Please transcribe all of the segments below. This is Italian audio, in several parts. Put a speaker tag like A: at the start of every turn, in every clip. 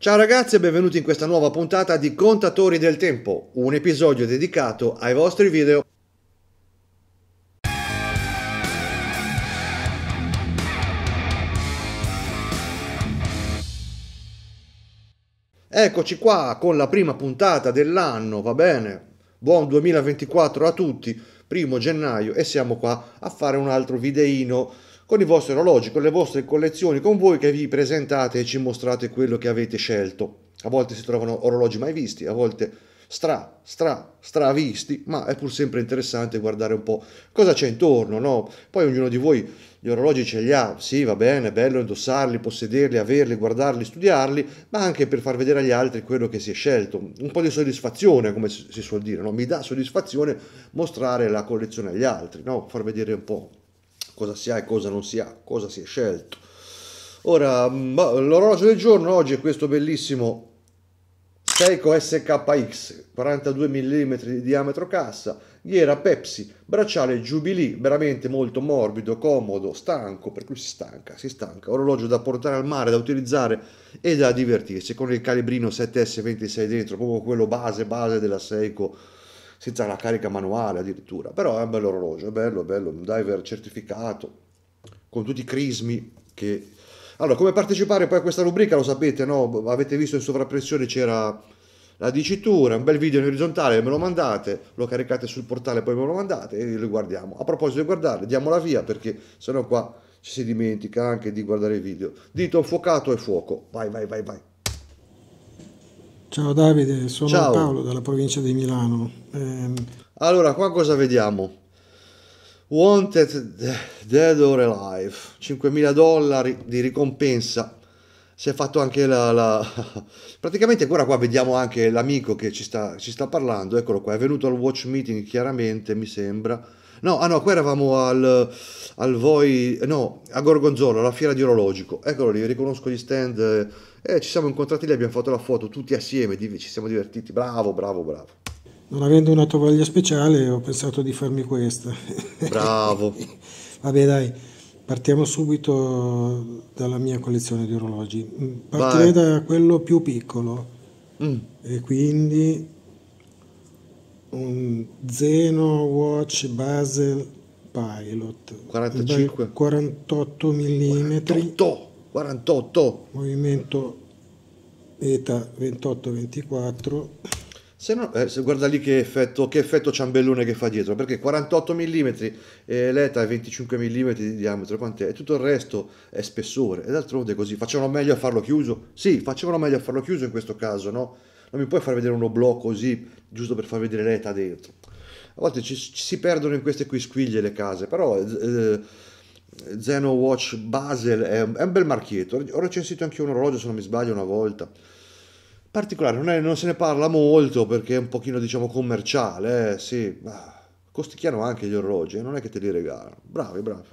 A: Ciao ragazzi e benvenuti in questa nuova puntata di Contatori del Tempo, un episodio dedicato ai vostri video. Eccoci qua con la prima puntata dell'anno, va bene? Buon 2024 a tutti, primo gennaio e siamo qua a fare un altro videino con i vostri orologi, con le vostre collezioni, con voi che vi presentate e ci mostrate quello che avete scelto. A volte si trovano orologi mai visti, a volte stra, stra, stra visti, ma è pur sempre interessante guardare un po' cosa c'è intorno, no? Poi ognuno di voi gli orologi ce li ha, sì, va bene, è bello indossarli, possederli, averli, guardarli, studiarli, ma anche per far vedere agli altri quello che si è scelto. Un po' di soddisfazione, come si suol dire, no? Mi dà soddisfazione mostrare la collezione agli altri, no? Far vedere un po' cosa si ha e cosa non si ha, cosa si è scelto. Ora, mm, boh, l'orologio del giorno oggi è questo bellissimo Seiko SKX, 42 mm di diametro cassa, ghiera Pepsi, bracciale Jubilee, veramente molto morbido, comodo, stanco, per cui si stanca, si stanca, orologio da portare al mare, da utilizzare e da divertirsi, con il calibrino 7S26 dentro, proprio quello base, base della Seiko senza una carica manuale addirittura, però è un bello orologio, è bello, è bello, un diver certificato, con tutti i crismi che... Allora, come partecipare poi a questa rubrica lo sapete, no? Avete visto in sovrappressione c'era la dicitura, un bel video in orizzontale, me lo mandate, lo caricate sul portale, poi me lo mandate e lo guardiamo. A proposito di guardarli, diamola via perché sennò qua ci si dimentica anche di guardare i video. Dito infuocato e fuoco. Vai, vai, vai, vai.
B: Ciao Davide, sono Ciao. Paolo dalla provincia di Milano. Eh...
A: Allora, qua cosa vediamo? Wanted Dead or Alive, 5.000 dollari di ricompensa. Si è fatto anche la, la... Praticamente ancora qua vediamo anche l'amico che ci sta, ci sta parlando, eccolo qua, è venuto al watch meeting chiaramente, mi sembra. No, ah no, qua eravamo al, al Voi, no, a Gorgonzola, alla fiera di orologico. Eccolo lì, riconosco gli stand eh, eh, ci siamo incontrati lì, abbiamo fatto la foto tutti assieme, ci siamo divertiti, bravo, bravo, bravo.
B: Non avendo una tovaglia speciale ho pensato di farmi questa.
A: Bravo.
B: Vabbè dai, partiamo subito dalla mia collezione di orologi. Mm, partirei Vai. da quello più piccolo. Mm. E quindi un Zeno Watch Basel Pilot 45 48 mm 48. 48. Movimento ETA 28-24.
A: Se no, eh, guarda lì che effetto, che effetto ciambellone che fa dietro, perché 48 mm, e l'ETA è 25 mm di diametro, quant'è? e tutto il resto è spessore, e d'altronde è così, facevano meglio a farlo chiuso? Sì, facevano meglio a farlo chiuso in questo caso, no? Non mi puoi far vedere uno blocco così, giusto per far vedere l'ETA dentro. A volte ci, ci si perdono in queste qui squiglie le case, però... Eh, eh Zeno Watch Basel è un, è un bel marchietto. Ho recensito anche un orologio, se non mi sbaglio, una volta. Particolare, non, è, non se ne parla molto perché è un pochino, diciamo, commerciale. Eh, sì, ah, costicchiano anche gli orologi, eh, non è che te li regalano. Bravi, bravi.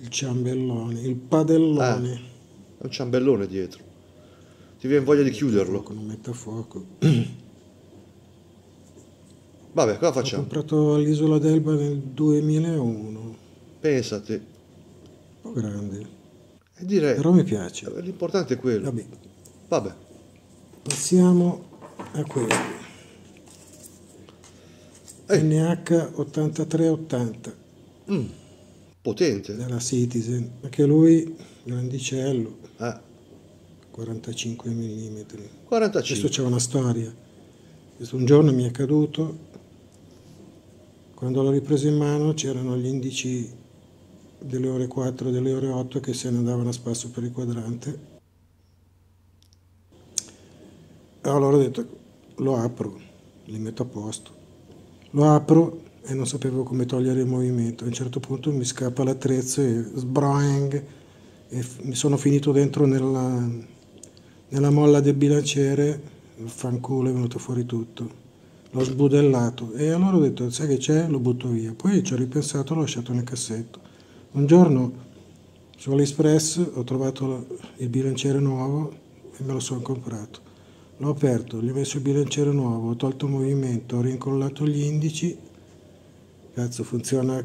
A: Il
B: ciambellone, il padellone.
A: Eh, è un ciambellone dietro. Ti viene voglia di chiuderlo. Con un metafuoco. Vabbè, cosa facciamo? Ho
B: comprato all'isola d'Elba nel 2001.
A: Pensate. Un po' grande.
B: E direi... Però mi piace. Eh, l'importante è quello. Vabbè. Vabbè. Passiamo a quello. Eh. NH8380. Mm. Potente. Della Citizen. Anche lui, grandicello. Ah. 45 mm. 45. Questo c'è una storia. Questo un giorno mi è caduto quando l'ho ripreso in mano c'erano gli indici delle ore 4 e delle ore 8 che se ne andavano a spasso per il quadrante. Allora ho detto lo apro, li metto a posto. Lo apro e non sapevo come togliere il movimento. A un certo punto mi scappa l'attrezzo e sbroeng e mi sono finito dentro nella, nella molla del bilanciere, fanculo è venuto fuori tutto l'ho sbudellato e allora ho detto sai che c'è? Lo butto via. Poi ci ho ripensato e l'ho lasciato nel cassetto. Un giorno su AliExpress ho trovato il bilanciere nuovo e me lo sono comprato. L'ho aperto, gli ho messo il bilanciere nuovo, ho tolto il movimento, ho rincollato gli indici. Cazzo, funziona,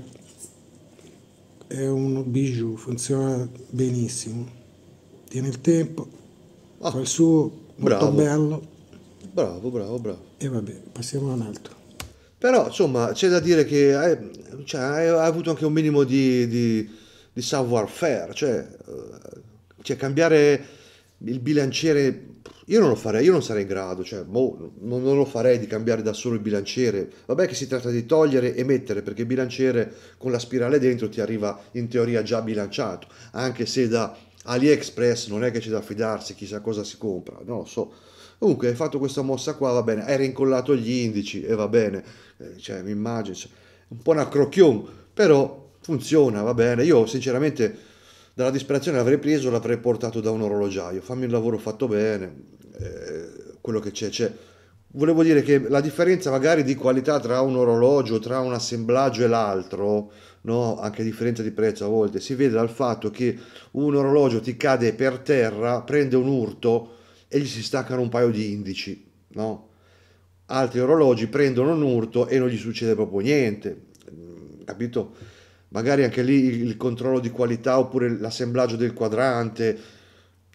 B: è un bijou, funziona benissimo.
A: Tiene il tempo, oh, fa il suo, molto bello. Bravo, bravo, bravo. E vabbè, passiamo a un altro. Però insomma c'è da dire che eh, cioè, hai, cioè, hai avuto anche un minimo di, di, di savoir-faire, cioè, eh, cioè, cambiare il bilanciere, io non lo farei, io non sarei in grado, cioè, boh, non, non, lo farei di cambiare da solo il bilanciere, vabbè che si tratta di togliere e mettere perché il bilanciere con la spirale dentro ti arriva in teoria già bilanciato, anche se da AliExpress non è che c'è da fidarsi chissà cosa si compra, non lo so Comunque hai fatto questa mossa qua, va bene, hai rincollato gli indici e va bene, eh, cioè mi immagino, cioè, un po' una crocchion, però funziona, va bene. Io sinceramente dalla disperazione l'avrei preso l'avrei portato da un orologiaio, fammi il lavoro fatto bene, eh, quello che c'è, c'è. Volevo dire che la differenza magari di qualità tra un orologio, tra un assemblaggio e l'altro, no? anche differenza di prezzo a volte, si vede dal fatto che un orologio ti cade per terra, prende un urto, e gli si staccano un paio di indici, no? Altri orologi prendono un urto e non gli succede proprio niente, mm, capito? Magari anche lì il controllo di qualità oppure l'assemblaggio del quadrante,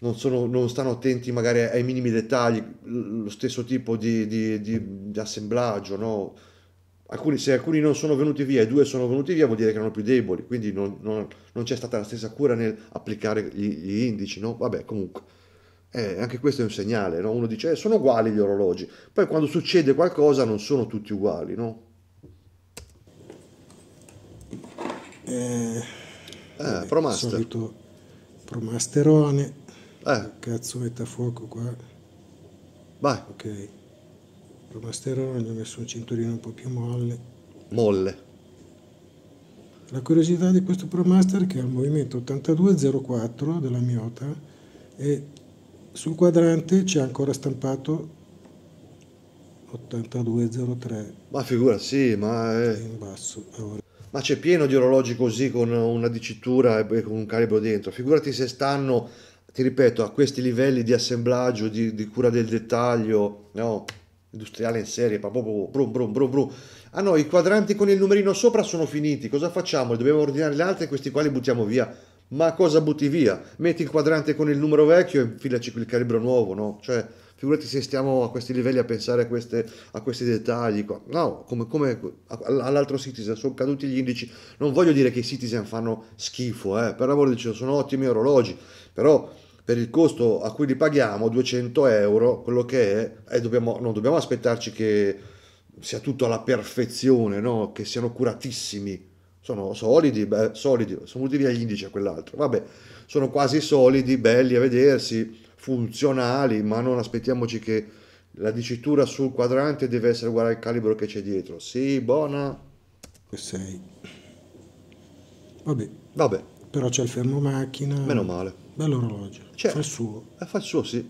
A: non, sono, non stanno attenti magari ai minimi dettagli, lo stesso tipo di, di, di, di assemblaggio, no? Alcuni, se alcuni non sono venuti via e due sono venuti via vuol dire che erano più deboli, quindi non, non, non c'è stata la stessa cura nell'applicare gli, gli indici, no? Vabbè, comunque. Eh, anche questo è un segnale, no? uno dice eh, sono uguali gli orologi, poi quando succede qualcosa non sono tutti uguali, no? Eh, eh, promaster. Solito
B: promasterone. Eh. Cazzo mette a fuoco qua. Vai. Ok. Promasterone, gli ho messo un cinturino un po' più molle. Molle. La curiosità di questo Promaster è che ha il movimento 8204 della Miota e sul quadrante c'è ancora stampato 8203.
A: Ma figura, sì, ma... È... Eh. In basso. Ma c'è pieno di orologi così con una dicitura e con un calibro dentro. Figurati se stanno, ti ripeto, a questi livelli di assemblaggio, di, di cura del dettaglio, no? Industriale in serie, proprio brum brum brum brum. Ah no, i quadranti con il numerino sopra sono finiti. Cosa facciamo? Dobbiamo ordinare gli altri questi quali buttiamo via. Ma cosa butti via? Metti il quadrante con il numero vecchio e infilaci quel calibro nuovo, no? Cioè, figurati se stiamo a questi livelli a pensare a, queste, a questi dettagli. Qua. No, come, come all'altro Citizen sono caduti gli indici. Non voglio dire che i Citizen fanno schifo, eh, per amore di Dio, sono ottimi orologi, però per il costo a cui li paghiamo, 200 euro, quello che è, eh, dobbiamo, non dobbiamo aspettarci che sia tutto alla perfezione, no? che siano curatissimi sono solidi, beh, solidi, sono utili gli indici a quell'altro, vabbè, sono quasi solidi, belli a vedersi, funzionali, ma non aspettiamoci che la dicitura sul quadrante deve essere uguale al calibro che c'è dietro. Sì, buona. Sei. Vabbè. Vabbè. Però c'è il fermo macchina. Meno male. Bello orologio. C'è. Fa il certo. suo. Eh, fa il suo, sì.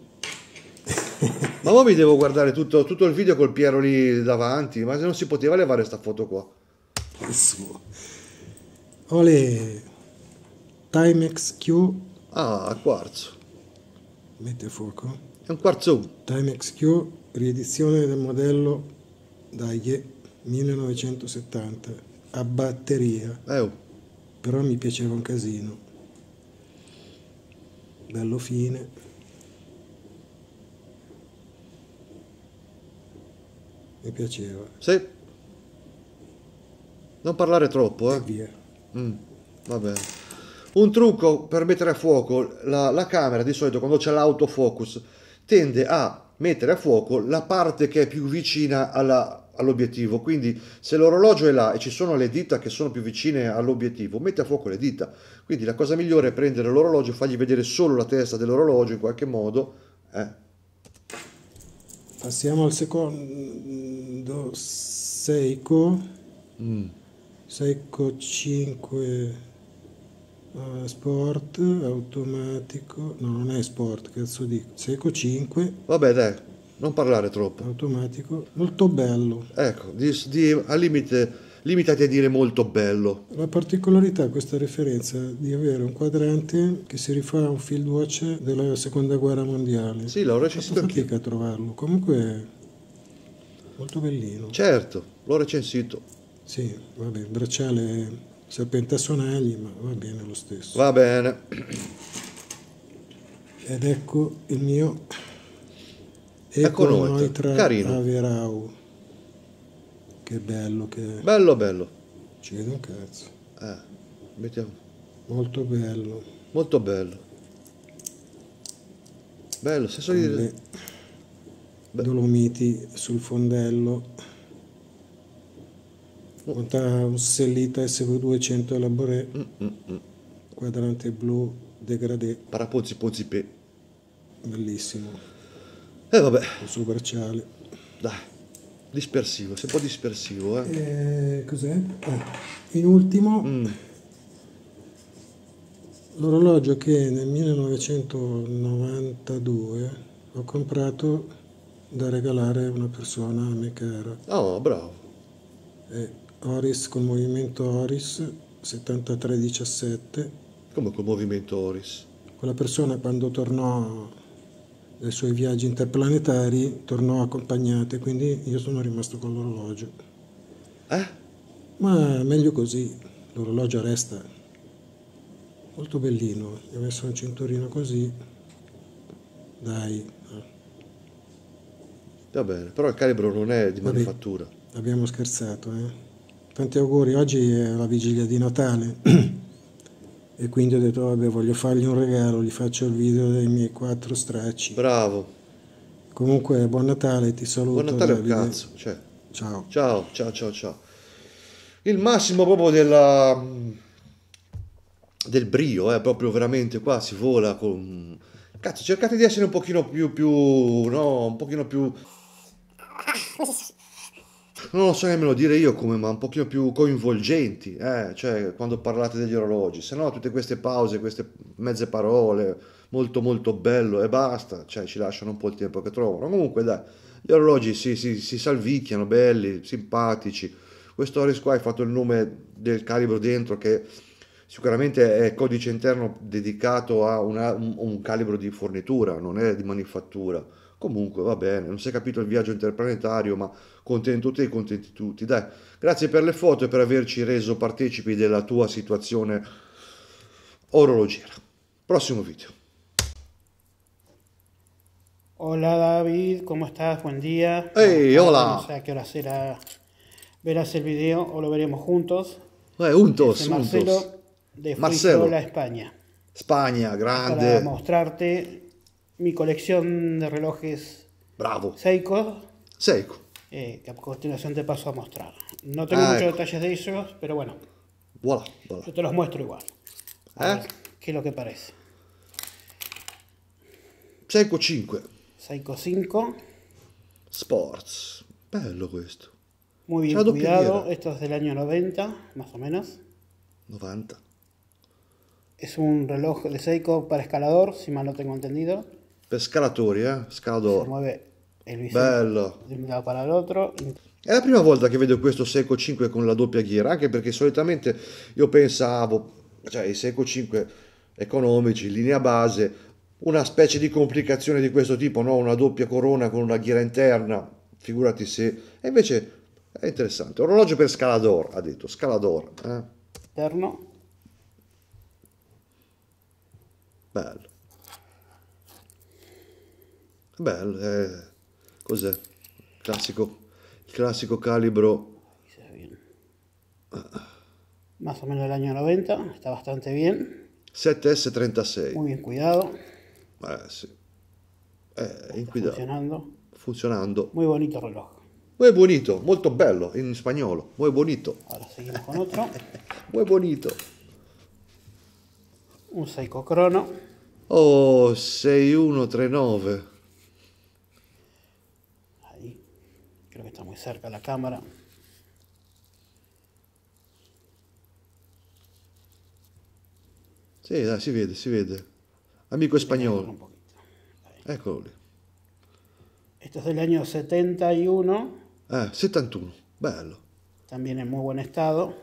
A: ma ora mi devo guardare tutto, tutto, il video col Piero lì davanti, ma se non si poteva levare sta foto qua. Il suo.
B: Ole Timex Q. Ah, quarzo. Mette fuoco. È un quarzo. Timex Q, riedizione del modello dagli 1970 a batteria. Eh, oh. Però mi piaceva un casino. Bello fine. Mi piaceva.
A: Sì. Non parlare troppo, eh. E via. Mm, va bene. Un trucco per mettere a fuoco la, la camera di solito quando c'è l'autofocus tende a mettere a fuoco la parte che è più vicina all'obiettivo. All Quindi se l'orologio è là e ci sono le dita che sono più vicine all'obiettivo, mette a fuoco le dita. Quindi la cosa migliore è prendere l'orologio, e fargli vedere solo la testa dell'orologio in qualche modo. Eh. Passiamo al
B: secondo Seiko. Mm secco 5 uh, eh, sport automatico no non è sport cazzo dico secco 5
A: vabbè dai non parlare troppo automatico
B: molto bello
A: ecco di, di, al limite limitati a dire molto bello.
B: La particolarità di questa referenza è di avere un quadrante che si rifà a un field watch della seconda guerra mondiale. Sì, l'ho recensito anche. fatica a trovarlo, comunque molto bellino.
A: Certo, l'ho recensito.
B: Sì, va bene, bracciale serpente sonagli, ma va bene lo stesso. Va bene. Ed ecco il mio ecco Econoitra carino. Averau. Che bello che è.
A: Bello bello. Ci vedo un
B: cazzo. Eh, mettiamo. Molto bello.
A: Molto bello. Bello, stesso di... Dolomiti
B: sul fondello Conta un sellita SV200 Laboré, mm, mm, mm. quadrante blu, degradé.
A: Parapozzi Pozzipe. Bellissimo. E eh, vabbè. Il suo bracciale. Dai. Dispersivo, sei un po' dispersivo, eh.
B: eh cos'è? Ah. in ultimo, mm. l'orologio che nel 1992 ho comprato da regalare a una persona a me cara.
A: Oh, bravo. E eh,
B: Oris col movimento Oris 7317.
A: Come col movimento Oris?
B: Quella persona quando tornò dai suoi viaggi interplanetari tornò accompagnata e quindi io sono rimasto con l'orologio. Eh? Ma meglio così, l'orologio resta. Molto bellino, gli ho messo un cinturino così.
A: Dai. Eh. Va bene, però il calibro non è di Vabbè, manifattura.
B: Abbiamo scherzato, eh tanti auguri, oggi è la vigilia di Natale e quindi ho detto vabbè voglio fargli un regalo, gli faccio il video dei miei quattro stracci. Bravo. Comunque buon Natale, ti saluto. Buon Natale Davide. cazzo,
A: cioè. Ciao. Ciao, ciao, ciao, ciao. Il massimo proprio della, mm, del brio, eh, proprio veramente qua si vola con... Cazzo, cercate di essere un pochino più, più, no, un pochino più...
C: Ah,
A: non lo so nemmeno dire io come, ma un pochino più coinvolgenti, eh? cioè quando parlate degli orologi, se no tutte queste pause, queste mezze parole, molto molto bello e basta, cioè ci lasciano un po' il tempo che trovano. Comunque dai, gli orologi si, si, si salvicchiano, belli, simpatici. Questo Oris qua ha fatto il nome del calibro dentro che sicuramente è codice interno dedicato a una, un, un calibro di fornitura, non è di manifattura Comunque va bene, non si è capito il viaggio interplanetario, ma contento te contenti tutti. Dai, grazie per le foto e per averci reso partecipi della tua situazione orologiera. Prossimo video.
C: Hola David, ¿cómo estás? Buen día. ¡Hey, estás? hola! No sé a qué hora será, verás el video o lo veremos juntos.
A: Eh, juntos, Marcelo, juntos. de Marcelo. España. España, grande. Para
C: mostrarte mi colección de relojes Bravo. Seiko. Seiko. Eh, que a continuación te paso a mostrar. No tengo ah, muchos detalles de ellos, pero bueno.
A: Voilà, Yo te los
C: muestro igual. A eh? ver ¿Qué es lo que parece?
A: Seiko 5.
C: Seiko 5.
A: Sports. Bello esto Muy bien cuidado.
C: Esto es del año 90, más o menos. 90. Es un reloj de Seiko para escalador, si mal no tengo entendido.
A: Per scalatori, eh? Scala d'oro.
C: Si e lui
A: Bello.
C: Si muove palla all'altro.
A: È la prima volta che vedo questo Seco 5 con la doppia ghiera, anche perché solitamente io pensavo, cioè i Seco 5 economici, linea base, una specie di complicazione di questo tipo, no? una doppia corona con una ghiera interna, figurati se... E invece è interessante. Orologio per Scalador, ha detto, Scalador. Eh?
C: Interno.
A: Bello. Bello, eh, cos'è? Classico, il classico calibro.
C: Ah. Más o menos del año 90, está bastante bien.
A: 7S36. Muy bien cuidado. Eh, sí. Eh, cuidado. Funcionando. Funcionando. Muy bonito reloj. Muy bonito, molto bello in spagnolo. Muy bonito. Ahora seguimos con
C: otro. Muy bonito. Un Seiko Crono.
A: Oh, 6139.
C: Creo que está muy cerca la cámara.
A: Sí, dai, si vede, si vede. Amico spagnolo. Eccolo
C: Esto es del año 71.
A: 71, eh,
C: bello. También en muy buen estado.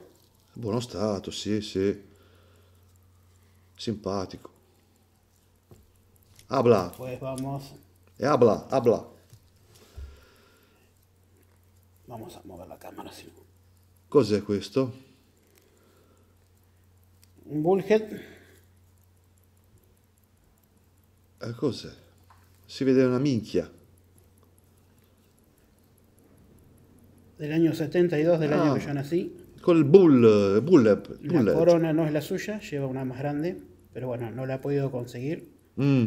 A: Buono estado, sí, sí. Simpático. Habla.
C: Pues vamos.
A: E habla, habla.
C: Vamos a mover la cámara. sí.
A: Cos'è questo?
C: Un bullhead. es?
A: Ah, cos'è? Si vede una minchia.
C: Del año 72, del año ah. que yo nací.
A: Con el bull, eh, bullet, La corona
C: no es la suya, lleva una más grande, pero bueno, no la ha podido conseguir.
A: Mm.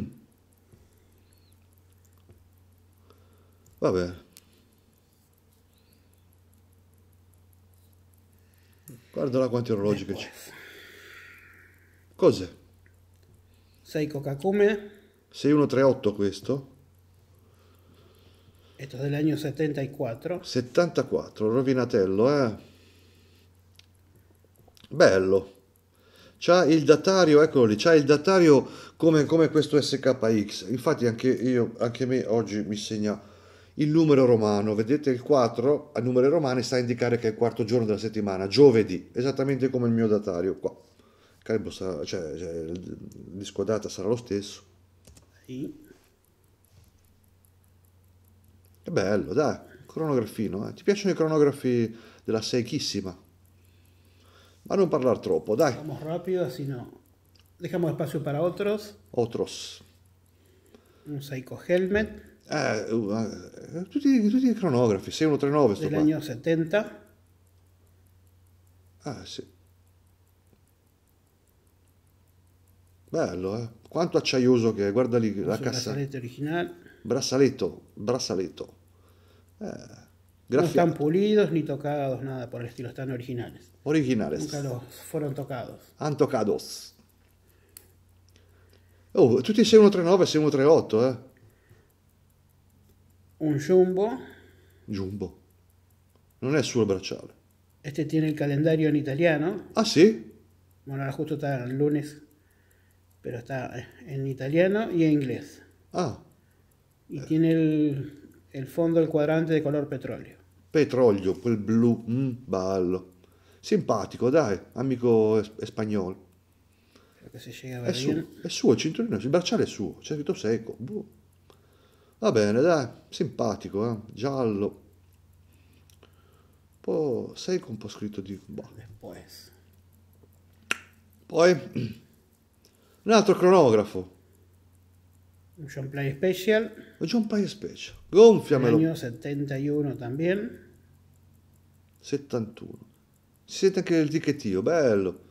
A: A ver... Guarda là quanti orologi eh, che boh. c'è. Cos'è?
C: coca come?
A: 6138 questo.
C: È dell'anno año
A: 74. 74, rovinatello, eh. Bello. C'ha il datario, eccolo lì, c'ha il datario come, come questo SKX. Infatti anche io, anche me oggi mi segna il numero romano. Vedete il 4 a numero romano sta a indicare che è il quarto giorno della settimana, giovedì, esattamente come il mio datario qua. Calibro sarà, cioè, cioè, il disco data sarà lo stesso. Sì. Che bello, dai, cronografino. Eh. Ti piacciono i cronografi della seichissima? Ma non parlare troppo, dai.
C: Siamo rapido, se no. Dejamos spazio per altri.
A: Otros. Un Psycho Helmet. Eh, uh, eh, tutti, tutti, i cronografi, 6139 sto Dell'anno
C: 70?
A: Ah, sì. Bello, eh. Quanto acciaioso che è, guarda lì la cassa. Brassaletto originale. Brassaletto, brassaletto. Eh. No están
C: pulidos ni tocados, nada por el estilo, están originales.
A: Originales. Nunca los
C: fueron tocados.
A: Han tocados. Oh, tutti 6139 6138, eh un jumbo. Jumbo. Non è solo bracciale.
C: Este tiene il calendario in italiano. Ah sì? Bueno, ahora justo está el lunes, pero está eh, en italiano y en inglés. Ah. Y eh. tiene el, el fondo del quadrante di color petrolio.
A: Petrolio, quel blu, mm, bello. Simpatico, dai, amico es- spagnolo.
C: È, su,
A: è suo il cinturino, il bracciale è suo, c'è scritto secco. Buh. Va bene, dai, simpatico, eh? giallo. Poi, sai con un po' scritto di... Boh. Poi, un altro cronografo. Un John Play Special. Un John Play Special. Gonfiamelo. Año
C: 71 también.
A: 71. Si sente anche il ticchettio, bello.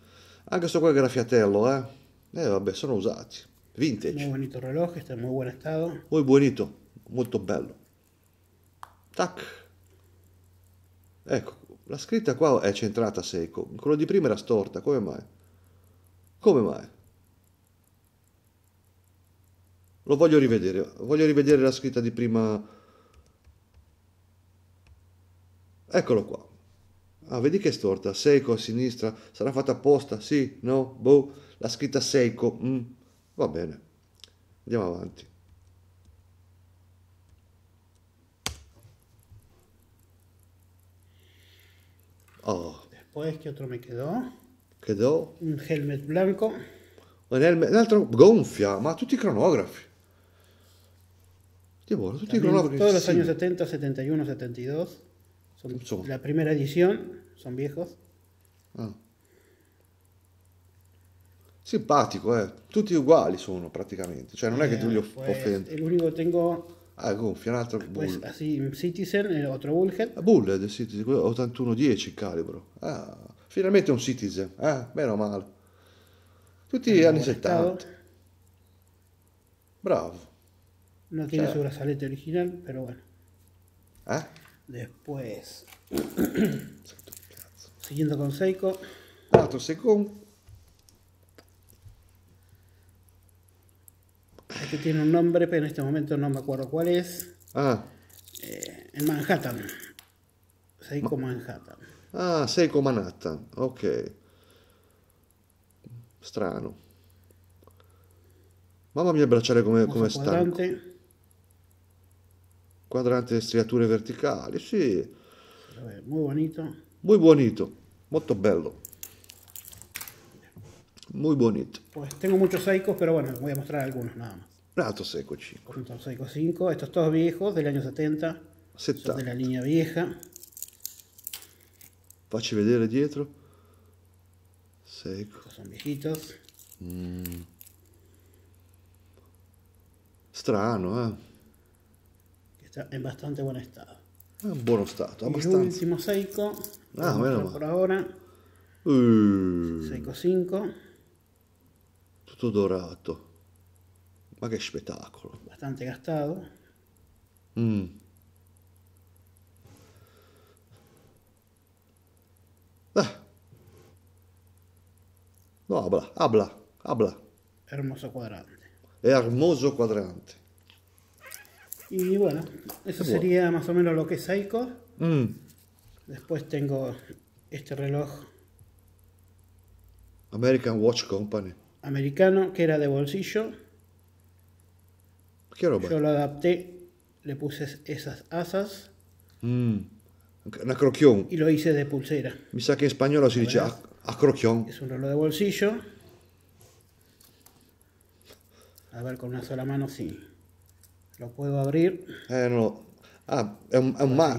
A: Anche sto qua graffiatello, eh. Eh vabbè, sono usati vintage. Muy
C: bonito reloj, está en muy buen estado.
A: Muy bonito, molto bello. Tac. Ecco, la scritta qua è centrata a secco, quello di prima era storta, come mai? Come mai? Lo voglio rivedere, voglio rivedere la scritta di prima... Eccolo qua. Ah, vedi che è storta, Seiko a sinistra, sarà fatta apposta, sì, no, boh, la scritta Seiko, mm. Va bene, andiamo avanti.
C: Después, ¿qué otro me quedó? Quedó. Un helmet blanco.
A: Un helmet, otro! gonfia, ma tutti i cronografi. tutti i cronografi. Todos los años
C: 70, 71, 72. Son la primera edición, son viejos.
A: Ah. Simpatico, eh. Tutti uguali sono praticamente. Cioè, non è che tu li eh, off- pues, offendi. El único tengo. Ah, gonfio, un altro Bull. Pues, sì, Citizen e l'altro Bullet. Ah, bull è eh, del Citizen, 8110 il calibro. Ah, finalmente un Citizen, eh? Meno male. Tutti gli eh, anni 70. Bravo.
C: No tiene cioè. su brazalete original, pero bueno. ¿Eh? Después. Siguiendo con Seiko. Un Altro secondo. que tiene un nombre, pero en este momento no me acuerdo cuál es. Ah. Eh, en Manhattan. Seiko Ma Manhattan.
A: Ah, Seiko Manhattan, ok. Strano. Mamma mia, il bracciale come, come stanco. Quadrante di striature verticali, sì.
C: Vabbè, muy bonito.
A: Muy bonito, molto bello. muy bonito.
C: Pues tengo muchos Seikos, pero bueno, voy a mostrar algunos nada más.
A: Rato Seiko 5.
C: Un Seiko 5, estos todos viejos del año 70. Son de la línea vieja.
A: Facci vedere dietro. Seiko. Estos son viejitos. Mm. Strano, eh.
C: Está en bastante buen estado.
A: En ah, buen estado, abbastanza. El
C: último Seiko. Ah, menos mal. Por ahora.
A: Uh. Seiko 5. tutto dorato. Ma che spettacolo.
C: Bastante gastato.
A: Mm. Ah. No, habla, habla, habla.
C: Hermoso cuadrante.
A: Hermoso cuadrante.
C: Y bueno, eso bueno. sería más o menos lo que es Aiko. Mm. Después tengo este reloj.
A: American Watch Company.
C: americano que era de bolsillo. Qué Yo lo adapté, le puse esas asas. Mm. Y lo hice de pulsera.
A: Me saqué en español se dice a, Es
C: un reloj de bolsillo. A ver, con una sola mano sí.
A: Lo puedo abrir. Eh, no. Ah, un, è un ma-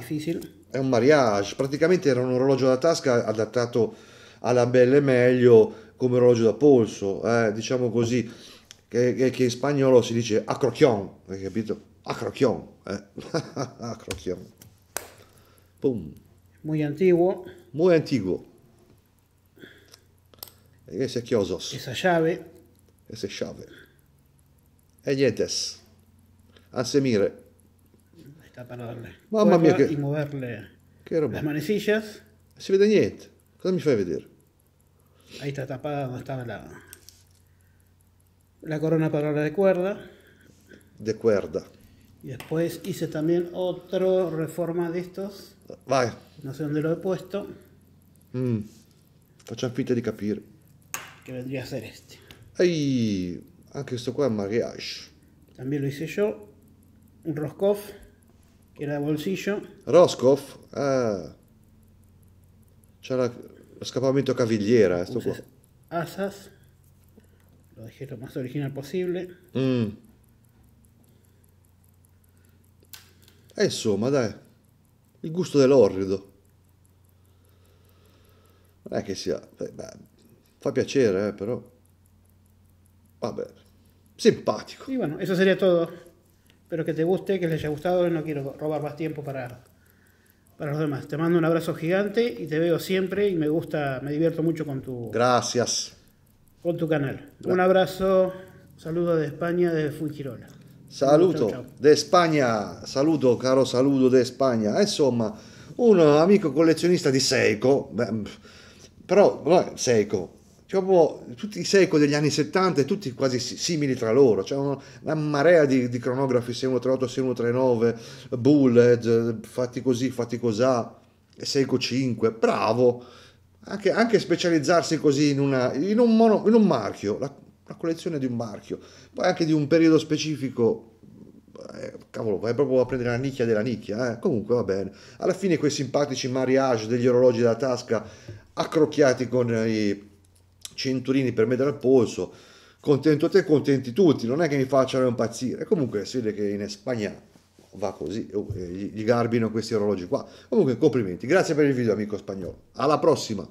A: un mariage. Prácticamente era un orologio da tasca adattato alla belle meglio come orologio da polso, eh, diciamo così, che, che, che, in spagnolo si dice acrochion, hai capito? Acrochion, crochion, eh. a Pum. Muy antiguo. Muy antiguo. E si è chiosos. Esa chiave. Ese chiave. E nientes. Ansemire.
C: Está para darle. Mamma mia che... Y moverle.
A: Che roba. Las manecillas. Non si vede niente. Cosa mi fai vedere?
C: Ahí está tapada donde estaba la, la corona para la de cuerda.
A: De cuerda.
C: Y después hice también otro reforma de estos. No sé dónde lo he puesto.
A: Mm. fita di capire.
C: Que vendría a ser este.
A: Ay, anche questo qua mariage.
C: También lo hice yo. Un Roscoff,
A: que era de bolsillo. Roscoff? Ah. Lo scappamento cavigliera, questo eh,
C: qua. Asas. Lo dejé lo más original posible.
A: Mm. E insomma, dai. Il gusto dell'orrido. Non è che sia... Beh, fa piacere, eh, però... Vabbè. Simpatico. Y
C: bueno, eso sería todo. Espero que te guste, que les haya gustado. No quiero robar más tiempo para para los demás. Te mando un abrazo gigante y te veo siempre y me gusta, me divierto mucho con tu...
A: Gracias.
C: Con tu canal. Un abrazo, saludo de España, desde Funchirola. Saludo
A: de España, saludo, caro saludo de España. Eh, insomma, un amico collezionista di Seiko, mm, però Seiko, cioè, proprio, tutti i seco degli anni 70 tutti quasi simili tra loro, c'è una, una, marea di, di cronografi 6138, 6139, Bullet, fatti così, fatti cosà, Seiko 5, bravo! Anche, anche specializzarsi così in, una, in, un, mono, in un, marchio, la, la, collezione di un marchio, poi anche di un periodo specifico, eh, cavolo, vai proprio a prendere la nicchia della nicchia, eh? comunque va bene. Alla fine quei simpatici mariage degli orologi della tasca accrocchiati con i cinturini per mettere al polso, contento te, contenti tutti, non è che mi facciano impazzire. Comunque si vede che in Spagna va così, oh, eh, gli garbino questi orologi qua. Comunque complimenti, grazie per il video amico spagnolo, alla prossima!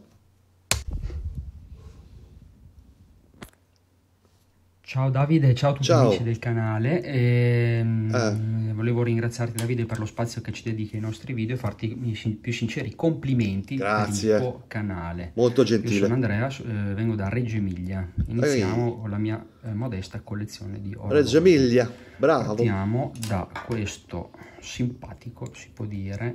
D: Ciao Davide, ciao a tutti ciao. gli amici del canale. E, ehm, eh. Volevo ringraziarti Davide per lo spazio che ci dedichi ai nostri video e farti i più sinceri complimenti Grazie. per il tuo canale. Molto gentile. Io sono Andrea, eh, vengo da Reggio Emilia. Iniziamo Ehi. con la mia eh, modesta collezione di oro. Reggio Emilia, bravo. Partiamo da questo simpatico, si può dire,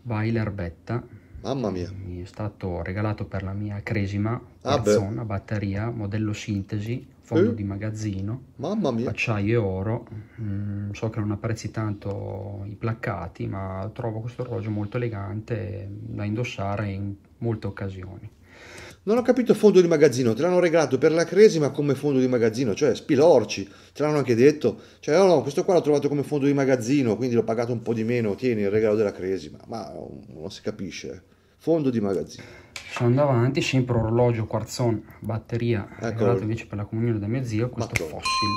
D: Bailer Betta. Mamma mia. Mi è stato regalato per la mia cresima, ah, zona, batteria, modello sintesi fondo eh? di magazzino, Mamma mia. acciaio e oro, mm, so che non apprezzi tanto i placcati, ma trovo questo orologio molto elegante mm, da indossare in molte occasioni.
A: Non ho capito fondo di magazzino, te l'hanno regalato per la cresima come fondo di magazzino, cioè spilorci, te l'hanno anche detto, cioè no oh no, questo qua l'ho trovato come fondo di magazzino, quindi l'ho pagato un po' di meno, tieni il regalo della cresima, ma non si capisce, fondo di magazzino
D: sono avanti, sempre orologio quarzone, batteria ecco. regalato invece per la comunione da mio zio, questo Macron. fossil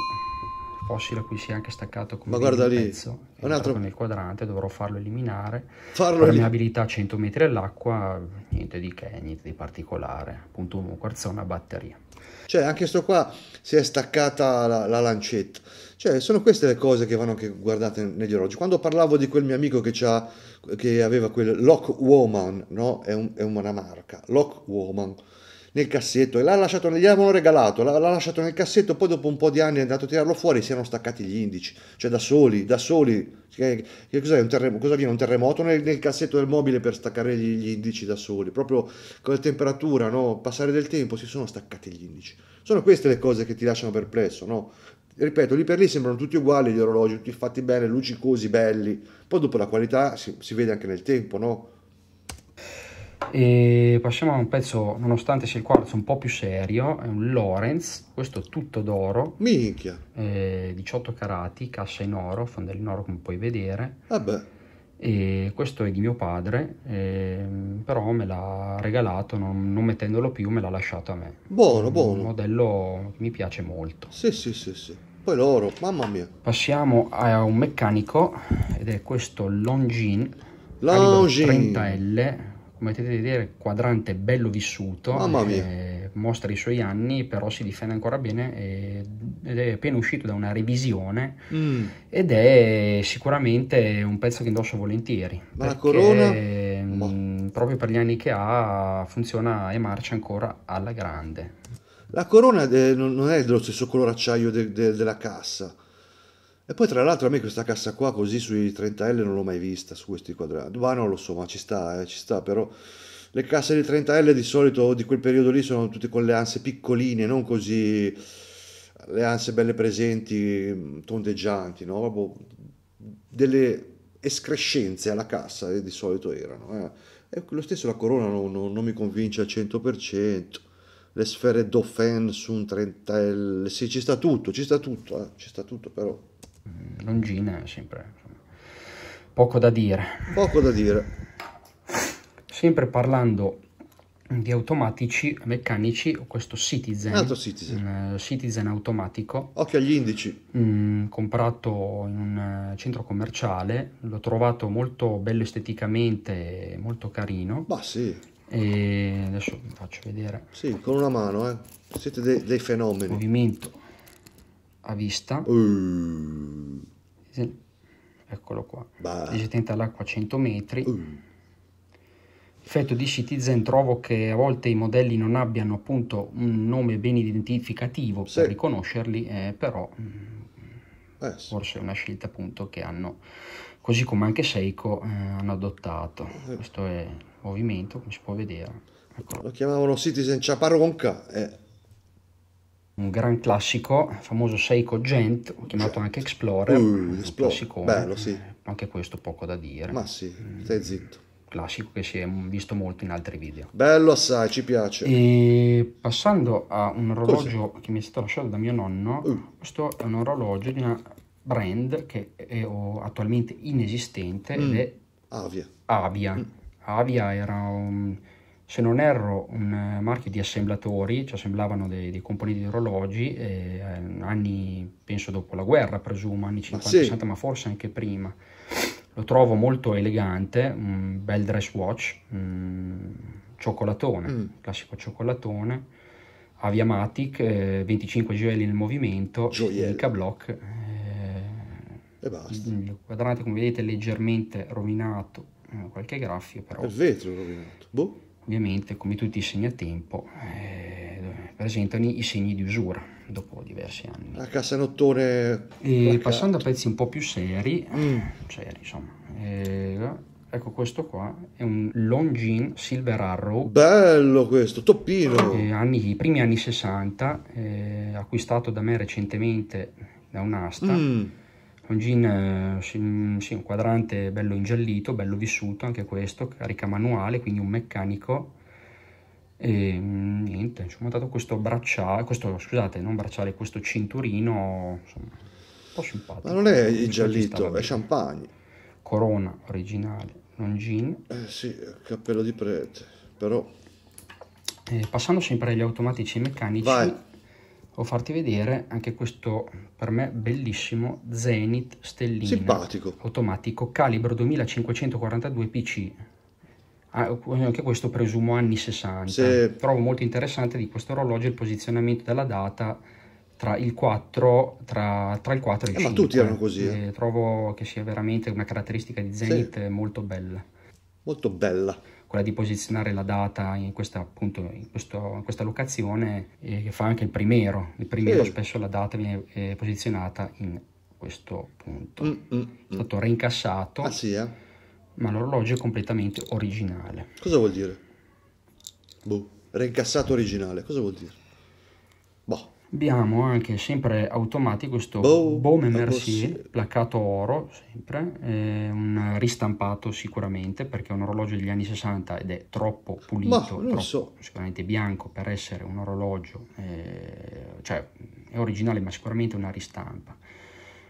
D: fossil a cui si è anche staccato come Ma guarda lì, pezzo, un altro nel quadrante, dovrò farlo eliminare.
A: Farlo Permeabilità
D: lì. 100 metri all'acqua, niente di che, niente di particolare, appunto un quarzone a batteria.
A: Cioè anche sto qua si è staccata la, la lancetta. Cioè, sono queste le cose che vanno anche guardate negli orologi. Quando parlavo di quel mio amico che, che aveva quel Lock Woman, no? È, un, è, una marca, Lock Woman, nel cassetto, e l'ha lasciato, gliel'avevano regalato, l'ha, lasciato nel cassetto, poi dopo un po' di anni è andato a tirarlo fuori si erano staccati gli indici, cioè da soli, da soli. Che, che cos'è? Un terremoto, cosa viene? Un terremoto nel, nel, cassetto del mobile per staccare gli, gli indici da soli, proprio con la temperatura, no? Passare del tempo si sono staccati gli indici. Sono queste le cose che ti lasciano perplesso, no? ripeto, lì per lì sembrano tutti uguali gli orologi, tutti fatti bene, luccicosi, belli. Poi dopo la qualità si, si vede anche nel tempo, no?
D: E passiamo a un pezzo, nonostante sia il quarzo un po' più serio, è un Lorenz, questo tutto d'oro. Minchia! Eh, 18 carati, cassa in oro, fondella in oro come puoi vedere. Vabbè. Ah, e questo è di mio padre, eh, però me l'ha regalato, non, non, mettendolo più, me l'ha lasciato a me. Buono, buono. Un modello che mi piace molto. Sì, sì, sì, sì
A: poi loro, mamma mia.
D: Passiamo a un meccanico ed è questo Longin, Longin. 30L, come potete vedere quadrante bello vissuto. Mamma mia. Eh, mostra i suoi anni, però si difende ancora bene e, ed è appena uscito da una revisione mm. ed è sicuramente un pezzo che indosso volentieri. Ma la corona? Mh, mm, proprio per gli anni che ha funziona e marcia ancora alla grande.
A: La corona de, eh, non è dello stesso colore acciaio de, de, della cassa. E poi tra l'altro a me questa cassa qua così sui 30L non l'ho mai vista su questi quadrati. Ma non lo so, ma ci sta, eh, ci sta, però le casse di 30L di solito di quel periodo lì sono tutte con le anse piccoline, non così le anse belle presenti, mm, tondeggianti, no? Vabbè, delle escrescenze alla cassa eh, di solito erano. Eh. E lo stesso la corona non, non, non mi convince al 100% le sfere Dauphin su un L, sì, ci sta tutto, ci sta tutto, eh? ci sta tutto però. Mm, Longina sempre,
D: poco da dire. Poco da dire. Sempre parlando di automatici meccanici ho questo Citizen, un Citizen. Uh, Citizen automatico
A: occhio agli indici mh, mm,
D: comprato in un eh, centro commerciale l'ho trovato molto bello esteticamente molto carino bah sì e adesso vi faccio vedere sì con una mano eh. siete dei, dei fenomeni movimento a vista uh. eccolo qua bah. resistente all'acqua a 100 metri uh. effetto di Citizen trovo che a volte i modelli non abbiano appunto un nome ben identificativo sì. per riconoscerli eh, però
C: mm,
D: eh, forse è una scelta appunto che hanno così come anche Seiko eh, hanno adottato eh. questo è movimento, come si può vedere.
A: Ecco. Lo chiamavano Citizen Chaparro
D: con K. Eh. Un gran classico, famoso Seiko Gent, chiamato Gent. anche Explorer. Uh,
A: Explorer.
D: Bello, sì. Anche questo poco da dire.
A: Ma sì, stai
D: zitto classico che si è visto molto in altri video.
A: Bello assai, ci piace. E
D: passando a un orologio Così. che mi è stato lasciato da mio nonno, uh. questo è un orologio di una brand che è oh, attualmente inesistente mm. ed è Avia. Avia. Mm. Avia era, un, se non erro, un eh, marchio di assemblatori, ci cioè assemblavano dei, dei, componenti di orologi, eh, anni, penso dopo la guerra, presumo, anni 50-60, sì. ma forse anche prima. Lo trovo molto elegante, un bel dress watch, un cioccolatone, mm. classico cioccolatone. Aviamatic, eh, 25 gioielli nel movimento, Dica Block. Eh, e basta. Il quadrante, come vedete, è leggermente rovinato eh, qualche graffio però. Il vetro rovinato. Boh. Ovviamente, come tutti i segnatempo, eh, presentano i segni di usura dopo diversi anni. La
A: cassa nottone. E passando
D: a pezzi un po' più seri, mm. seri insomma, eh, ecco questo qua è un Longin Silver Arrow.
A: Bello questo, toppino! Eh,
D: anni, primi anni 60, eh, acquistato da me recentemente da un'asta. Mm è un jean eh, mm, sì, un quadrante bello ingiallito, bello vissuto, anche questo, carica manuale, quindi un meccanico. E mm, niente, ci ho montato questo bracciale, questo, scusate, non bracciale, questo cinturino, insomma, un po' simpatico. Ma non è ingiallito, è champagne. Corona originale, non
A: jean. Eh sì, cappello di prete, però...
D: Eh, passando sempre agli automatici e meccanici... Vai Devo farti vedere anche questo per me bellissimo Zenith Stellino Simpatico. Automatico, calibro 2542 PC. Ah, anche questo presumo anni 60. Se... Trovo molto interessante di questo orologio il posizionamento della data tra il 4, tra, tra il 4 e il eh, 5. Ma tutti erano così. Eh. eh. trovo che sia veramente una caratteristica di Zenith sì. molto bella. Molto bella quella di posizionare la data in questa, appunto, in questo, in questa locazione che fa anche il primero. Il primero sì. spesso la data viene eh, posizionata in questo punto. Mm, mm, È mm. stato reincassato, ah, sì, eh? ma l'orologio è
A: completamente originale. Cosa vuol dire? Boh, reincassato originale, cosa vuol dire? Boh.
D: Abbiamo anche sempre automatico questo boh, Baume Mercier, placcato oro, sempre, è un ristampato sicuramente perché è un orologio degli anni 60 ed è troppo pulito, non troppo, so. sicuramente bianco per essere un orologio, eh, cioè è originale ma sicuramente una ristampa.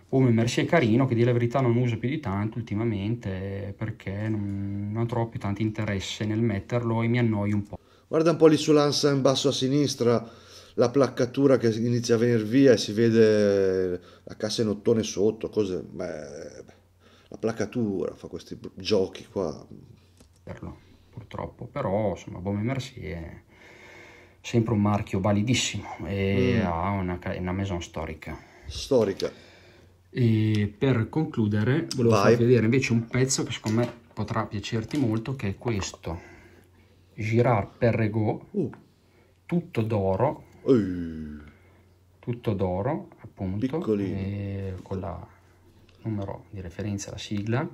D: Baume Mercier carino che di la verità non uso più di tanto ultimamente perché non, non ho più tanto interesse nel metterlo e mi annoio un po'.
A: Guarda un po' lì sull'ansa in basso a sinistra la placcatura che inizia a venire via e si vede la cassa in ottone sotto, cose, beh, la placcatura fa questi giochi qua. Bello,
D: purtroppo, però insomma Bome Merci è sempre un marchio validissimo e mm. ha una, una maison storica. Storica. E per concludere volevo Vai. farvi vedere invece un pezzo che secondo me potrà piacerti molto che è questo. Girard Perregaux, uh. tutto d'oro, Ui. Eh. Tutto d'oro, appunto, Piccolino. con la numero di referenza, la sigla,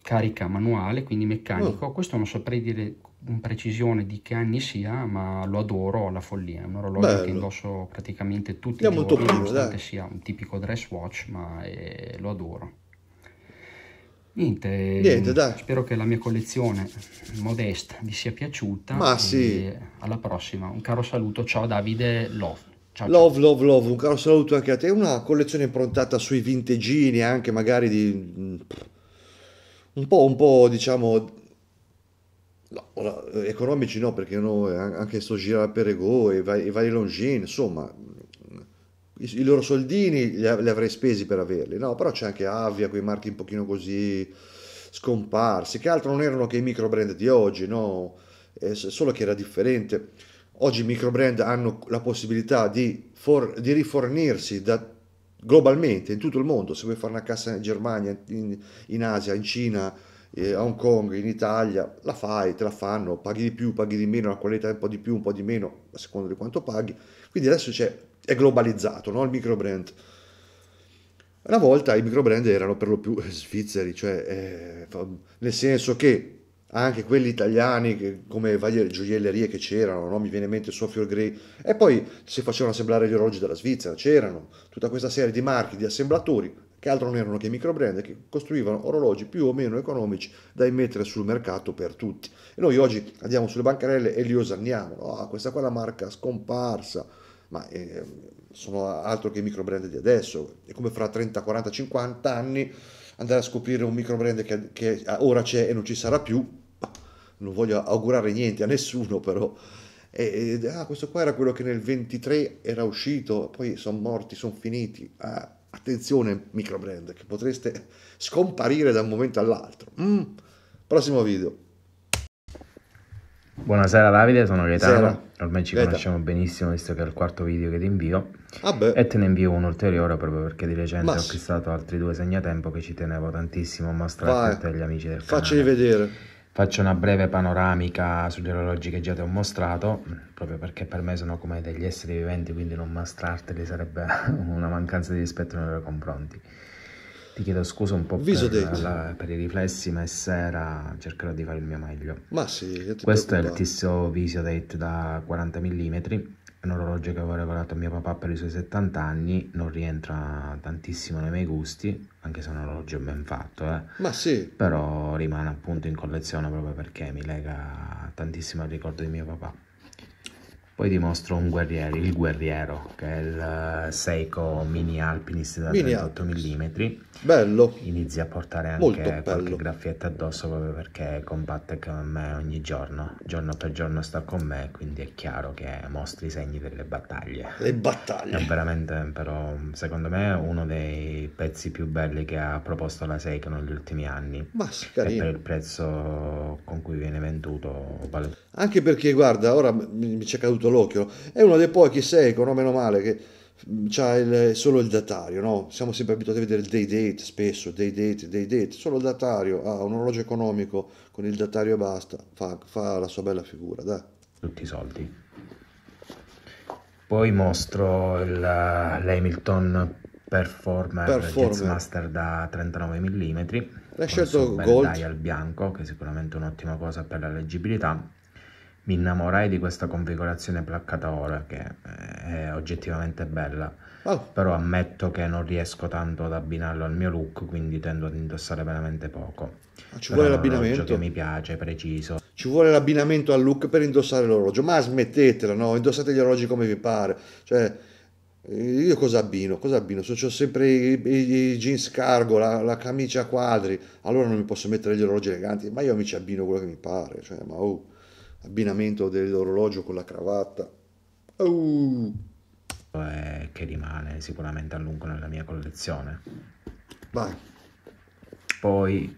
D: carica manuale, quindi meccanico. Oh. Questo non saprei dire con precisione di che anni sia, ma lo adoro la follia. È un orologio Bello. che indosso praticamente tutti Andiamo i giorni, prima, nonostante dai. sia un tipico dress watch, ma eh, lo adoro. Niente, Niente mm, dai. spero che la mia collezione modesta vi sia piaciuta. Ma sì. Alla prossima, un caro saluto, ciao Davide Love.
A: Ciao, love, ciao. love, love, un caro saluto anche a te. Una collezione improntata sui vintegini, anche magari di... Mm, un po', un po', diciamo... No, eh, economici no, perché no, eh, anche sto girare per Ego e vari, vari Longines, insomma, i, loro soldini li, avrei spesi per averli, no? Però c'è anche Avia, quei marchi un pochino così scomparsi, che altro non erano che i micro brand di oggi, no? Eh, solo che era differente. Oggi i micro brand hanno la possibilità di, for- di rifornirsi da- globalmente in tutto il mondo, se vuoi fare una cassa in Germania, in, in Asia, in Cina, eh, Hong Kong, in Italia, la fai, te la fanno, paghi di più, paghi di meno, la qualità è un po' di più, un po' di meno, a seconda di quanto paghi. Quindi adesso è globalizzato no? il microbrand. Una volta i microbrand erano per lo più svizzeri, cioè, eh, nel senso che anche quelli italiani che, come varie gioiellerie che c'erano, no? mi viene in mente Sofior Grey, e poi si facevano assemblare gli orologi della Svizzera, c'erano tutta questa serie di marchi, di assemblatori, che altro non erano che microbrand che costruivano orologi più o meno economici da immettere sul mercato per tutti. E noi oggi andiamo sulle bancarelle e li osanniamo, oh, questa qua è la marca scomparsa, ma eh, sono altro che i microbrand di adesso, è come fra 30, 40, 50 anni andare a scoprire un microbrand che, che ora c'è e non ci sarà più, non voglio augurare niente a nessuno però, e, e, ah, questo qua era quello che nel 23 era uscito, poi sono morti, sono finiti. Ah, attenzione microbrand, che potreste scomparire da un momento all'altro. Mm. Prossimo video.
E: Buonasera Davide, sono Gaetano. Sera. Ormai ci Gaetano. conosciamo benissimo visto che è il quarto video che ti invio. Ah e te ne invio uno ulteriore proprio perché di recente Mas. ho acquistato altri due segnatempo che ci tenevo tantissimo a mostrarti a tutti gli amici del Facci canale. Facci vedere. Faccio una breve panoramica sugli orologi che già ti ho mostrato, proprio perché per me sono come degli esseri viventi, quindi non mostrarteli sarebbe una mancanza di rispetto nei loro confronti. Ti chiedo scusa un po' per, la, per, i riflessi, ma è sera, cercherò di fare il mio meglio. Ma sì, Questo è il tizio Visio Date da 40 mm è un orologio che avevo regalato mio papà per i suoi 70 anni, non rientra tantissimo nei miei gusti, anche se è un orologio ben fatto, eh. Ma sì. Però rimane appunto in collezione proprio perché mi lega tantissimo al ricordo di mio papà. Poi ti mostro un guerriere, il guerriero, che è il eh, Seiko Mini Alpinist da Mini 38 mm. Bello. Inizia a portare anche Molto bello. qualche graffietta addosso proprio perché combatte con me ogni giorno. Giorno per giorno sta con me, quindi è chiaro che mostri i segni delle battaglie. Le battaglie. È veramente, però, secondo me, uno dei pezzi più belli che ha proposto la Seiko negli ultimi anni. Ma sì, carino. E per il prezzo con cui viene venduto. Vale.
A: Anche perché, guarda, ora mi, mi c'è caduto l'occhio, è uno dei pochi seco, no? meno male, che c'ha il, solo il datario, no? Siamo sempre abituati a vedere il day date spesso, day date, day date, solo il datario, ha ah, un orologio economico con il datario e basta, fa, fa la sua bella figura, dai. Tutti i soldi.
E: Poi mostro eh, l'Hamilton Performer, Performer. Master da 39 mm. L'hai scelto gold? al bianco, che è sicuramente un'ottima cosa per la leggibilità mi innamorai di questa configurazione placcata ora che eh, è oggettivamente bella. Oh. Però ammetto che non riesco tanto ad abbinarlo al mio look, quindi tendo ad indossare veramente poco. Ah, ci però vuole l'abbinamento. mi piace, preciso.
A: Ci vuole l'abbinamento al look per indossare l'orologio. Ma smettetela, no? Indossate gli orologi come vi pare. Cioè, eh, io cosa abbino? Cosa abbino? Se ho sempre i, i, i jeans cargo, la, la, camicia a quadri, allora non mi posso mettere gli orologi eleganti, ma io mi ci abbino quello che mi pare. Cioè, ma oh abbinamento dell'orologio con la cravatta.
B: Uh.
E: Eh, che rimane sicuramente a lungo nella mia collezione. Vai. Poi,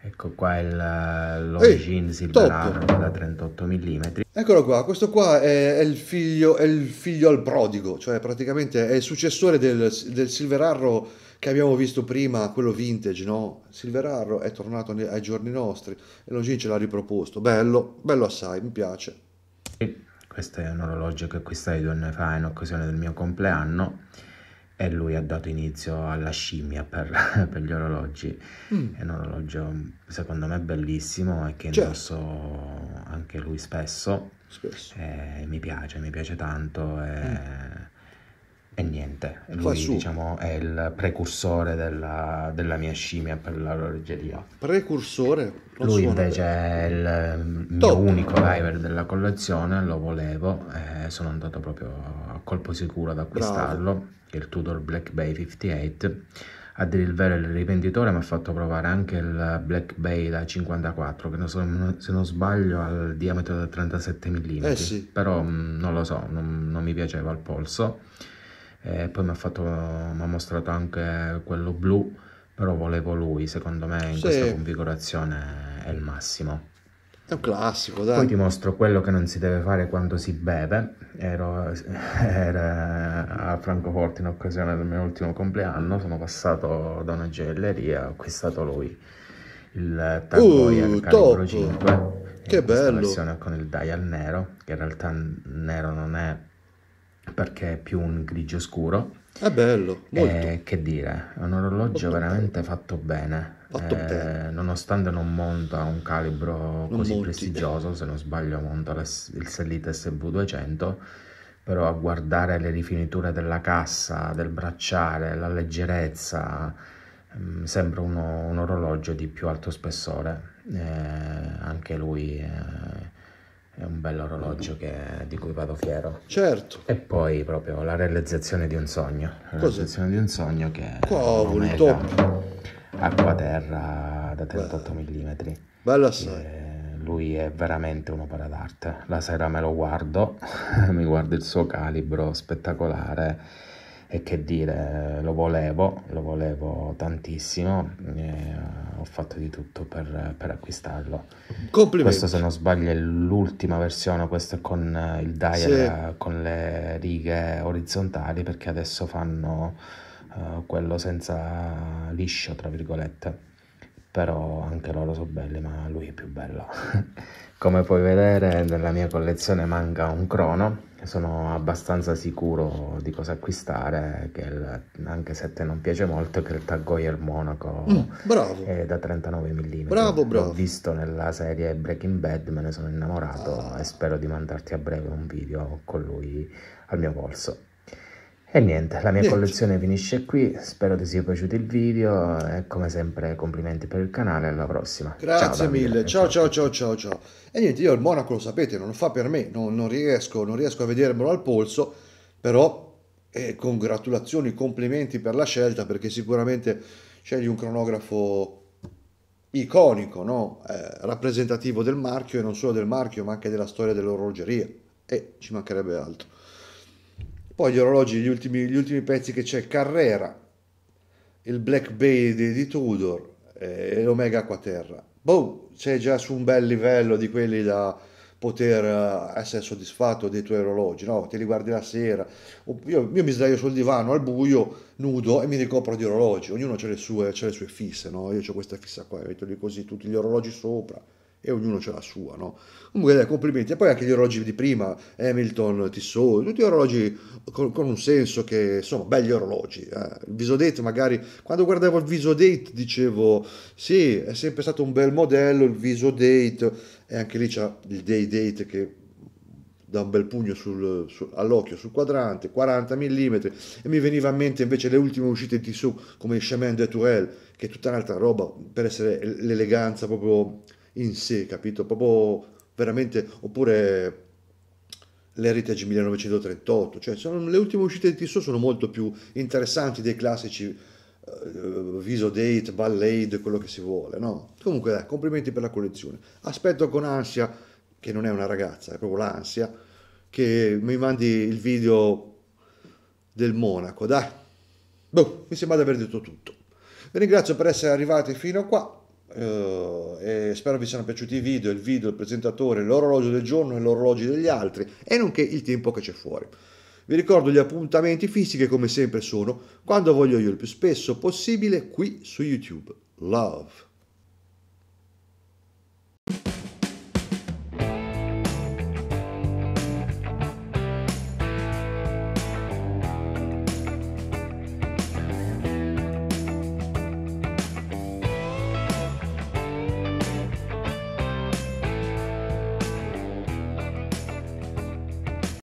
E: ecco qua il
A: Longines silverato da 38 mm. Eccolo qua, questo qua è, è, il figlio, è il figlio al prodigo, cioè praticamente è il successore del, del Silverarro che abbiamo visto prima, quello vintage, no? Silverarro è tornato ai giorni nostri e Longin ce l'ha riproposto. Bello, bello assai, mi piace.
E: Questo è un orologio che acquistai due anni fa in occasione del mio compleanno e lui ha dato inizio alla scimmia per, per gli orologi. Mm. È un orologio secondo me bellissimo e che certo. indosso anche lui spesso. spesso. mi piace, mi piace
A: tanto. E... Mm
E: e niente, lui diciamo, è il precursore della, della, mia scimmia per la l'orologeria.
A: Precursore? Non lui invece bene.
E: è il mio Top. unico driver della collezione, lo volevo, eh, sono andato proprio a colpo sicuro ad acquistarlo, Bravo. il Tudor Black Bay 58. A dire il vero il rivenditore mi ha fatto provare anche il Black Bay da 54, che non so, se non sbaglio ha il diametro da 37 mm, eh sì. però mm, non lo so, non, non mi piaceva il polso e poi mi ha, fatto, mi ha mostrato anche quello blu, però volevo lui, secondo me in sì. questa configurazione è il massimo. È un classico, dai. Poi ti mostro quello che non si deve fare quando si beve. Ero, era a Francoforte in occasione del mio ultimo compleanno. Sono passato da una gioielleria, ho acquistato lui il Tangoia uh, calibro 5. Che bello! con il dial nero, che in realtà nero non è perché è più un grigio scuro. È bello, eh, che dire, è un orologio molto veramente bello. fatto bene. Fatto eh, bene. Nonostante non monta un calibro non così monti. prestigioso, se non sbaglio monta il Sellite SV200, però a guardare le rifiniture della cassa, del bracciale, la leggerezza, mm, sembra uno, un orologio di più alto spessore. Eh, anche lui... Eh, è un bello orologio che, di cui vado fiero. Certo. E poi proprio la realizzazione di un sogno. La realizzazione di un sogno che...
A: Cavoli, top!
E: Acqua terra da 38 mm. Bella assai. lui è veramente un'opera d'arte. La sera me lo guardo, mi guardo il suo calibro spettacolare e che dire, lo volevo, lo volevo tantissimo, eh, ho fatto di tutto per, per acquistarlo. Questo se non sbaglio è l'ultima versione, questo è con eh, il dial, sì. con le righe orizzontali, perché adesso fanno uh, quello senza liscio, tra virgolette. Però anche loro sono belli, ma lui è più bello. Come puoi vedere nella mia collezione manca un crono, sono abbastanza sicuro di cosa acquistare, il, anche se a te non piace molto, che il Tagoyer Monaco mm, è da 39 mm. Bravo, bravo. L'ho visto nella serie Breaking Bad, me ne sono innamorato ah. e spero di mandarti a breve un video con lui al mio polso.
A: E niente, la mia niente.
E: collezione finisce qui, spero ti sia piaciuto il video e come sempre complimenti per il canale, alla prossima. Grazie ciao, mille,
A: ciao ciao ciao ciao ciao. E niente, io il Monaco lo sapete, non lo fa per me, non, non, riesco, non riesco a vedermelo al polso, però eh, congratulazioni, complimenti per la scelta perché sicuramente scegli un cronografo iconico, no? eh, rappresentativo del marchio e non solo del marchio ma anche della storia dell'orologeria e ci mancherebbe altro. Poi gli orologi, gli ultimi, gli ultimi pezzi che c'è Carrera, il Black Bay di, di Tudor eh, e l'Omega Quaterra. Boh, sei già su un bel livello di quelli da poter eh, essere soddisfatto dei tuoi orologi, no? Te li guardi la sera. Io, io mi sdraio sul divano al buio, nudo, e mi ricopro di orologi. Ognuno ha le, le sue, fisse, no? Io ho questa fissa qua, metto lì così tutti gli orologi sopra e ognuno ha la sua, no? Comunque dai, complimenti. E poi anche gli orologi di prima, Hamilton, Tissot, tutti orologi con, con un senso che, insomma, belli orologi. Eh. Il Visodate magari, quando guardavo il Visodate dicevo, sì, è sempre stato un bel modello il Visodate, e anche lì c'è il Day Date che da un bel pugno sul, sul, all'occhio sul quadrante, 40 mm, e mi veniva a mente invece le ultime uscite di su come il Chemin de Tourelle, che è tutta un'altra roba per essere l'eleganza proprio in sé, capito? Proprio veramente, oppure l'Heritage 1938, cioè sono, le ultime uscite di Tissot sono molto più interessanti dei classici uh, Viso Date, Ballade, quello che si vuole, no? Comunque dai, complimenti per la collezione. Aspetto con ansia, che non è una ragazza, è proprio l'ansia, che mi mandi il video del Monaco, dai. Boh, mi sembra di aver detto tutto. Vi ringrazio per essere arrivati fino a qua Uh, spero vi siano piaciuti i video, il video, il presentatore, l'orologio del giorno e l'orologio degli altri e nonché il tempo che c'è fuori. Vi ricordo gli appuntamenti fisici che come sempre sono quando voglio io il più spesso possibile qui su YouTube. Love.